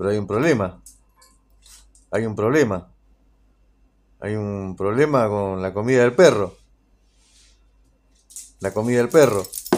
Pero hay un problema. Hay un problema. Hay un problema con la comida del perro. La comida del perro.